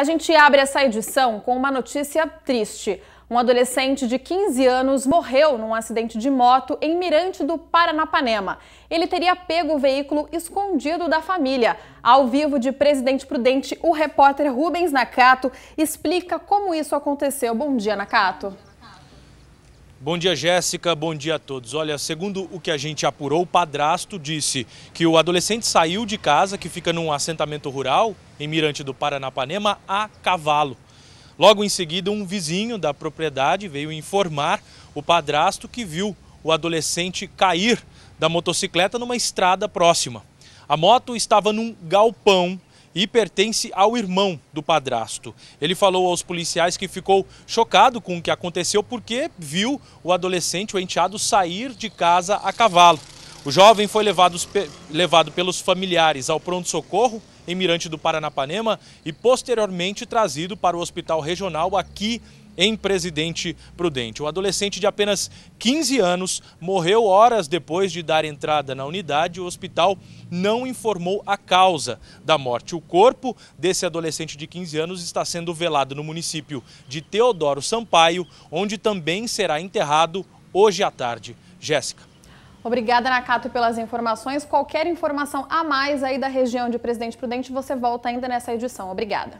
A gente abre essa edição com uma notícia triste. Um adolescente de 15 anos morreu num acidente de moto em Mirante do Paranapanema. Ele teria pego o veículo escondido da família. Ao vivo de Presidente Prudente, o repórter Rubens Nakato explica como isso aconteceu. Bom dia, Nakato. Bom dia, Jéssica. Bom dia a todos. Olha, segundo o que a gente apurou, o padrasto disse que o adolescente saiu de casa, que fica num assentamento rural em Mirante do Paranapanema, a cavalo. Logo em seguida, um vizinho da propriedade veio informar o padrasto que viu o adolescente cair da motocicleta numa estrada próxima. A moto estava num galpão e pertence ao irmão do padrasto. Ele falou aos policiais que ficou chocado com o que aconteceu porque viu o adolescente, o enteado, sair de casa a cavalo. O jovem foi levado, levado pelos familiares ao pronto-socorro em Mirante do Paranapanema e posteriormente trazido para o hospital regional aqui em Presidente Prudente. O adolescente de apenas 15 anos morreu horas depois de dar entrada na unidade. O hospital não informou a causa da morte. O corpo desse adolescente de 15 anos está sendo velado no município de Teodoro Sampaio, onde também será enterrado hoje à tarde. Jéssica. Obrigada, Nakato, pelas informações. Qualquer informação a mais aí da região de Presidente Prudente, você volta ainda nessa edição. Obrigada.